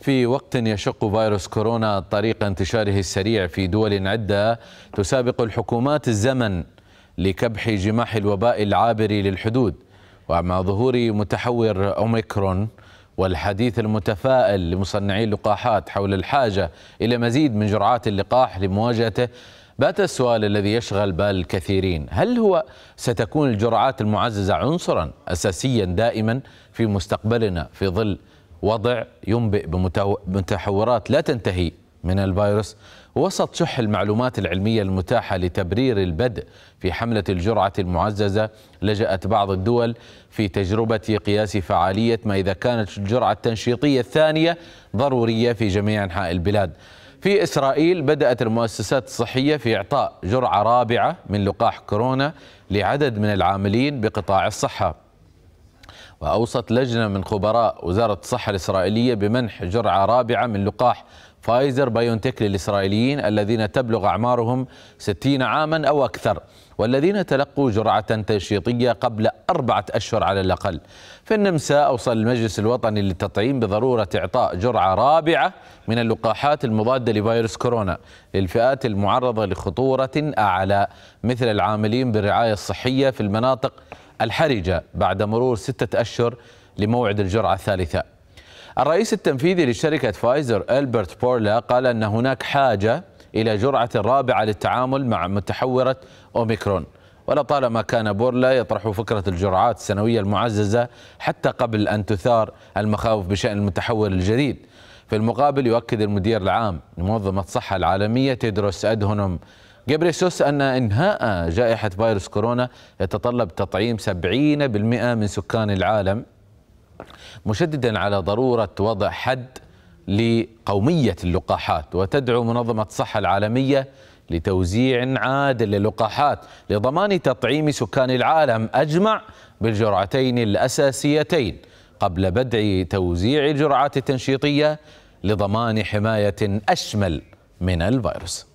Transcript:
في وقت يشق فيروس كورونا طريق انتشاره السريع في دول عدة تسابق الحكومات الزمن لكبح جماح الوباء العابر للحدود ومع ظهور متحور أوميكرون والحديث المتفائل لمصنعي اللقاحات حول الحاجة إلى مزيد من جرعات اللقاح لمواجهته بات السؤال الذي يشغل بال الكثيرين هل هو ستكون الجرعات المعززة عنصرا أساسيا دائما في مستقبلنا في ظل وضع ينبئ بمتحورات لا تنتهي من الفيروس وسط شح المعلومات العلمية المتاحة لتبرير البدء في حملة الجرعة المعززة لجأت بعض الدول في تجربة قياس فعالية ما إذا كانت الجرعة التنشيطية الثانية ضرورية في جميع أنحاء البلاد في إسرائيل بدأت المؤسسات الصحية في إعطاء جرعة رابعة من لقاح كورونا لعدد من العاملين بقطاع الصحة وأوصت لجنة من خبراء وزارة الصحة الإسرائيلية بمنح جرعة رابعة من لقاح فايزر بايونتك للإسرائيليين الذين تبلغ أعمارهم 60 عاما أو أكثر والذين تلقوا جرعة تنشيطية قبل أربعة أشهر على الأقل في النمسا أوصل المجلس الوطني للتطعيم بضرورة إعطاء جرعة رابعة من اللقاحات المضادة لفيروس كورونا للفئات المعرضة لخطورة أعلى مثل العاملين بالرعاية الصحية في المناطق الحرجة بعد مرور ستة أشهر لموعد الجرعة الثالثة الرئيس التنفيذي لشركة فايزر ألبرت بورلا قال أن هناك حاجة إلى جرعة رابعة للتعامل مع متحورة أوميكرون ولطالما كان بورلا يطرح فكرة الجرعات السنوية المعززة حتى قبل أن تثار المخاوف بشأن المتحور الجديد في المقابل يؤكد المدير العام لمنظمة الصحة العالمية تيدروس أدهنم جبريسوس أن إنهاء جائحة فيروس كورونا يتطلب تطعيم 70% من سكان العالم مشددا على ضرورة وضع حد لقومية اللقاحات وتدعو منظمة الصحة العالمية لتوزيع عادل للقاحات لضمان تطعيم سكان العالم أجمع بالجرعتين الأساسيتين قبل بدء توزيع الجرعات التنشيطية لضمان حماية أشمل من الفيروس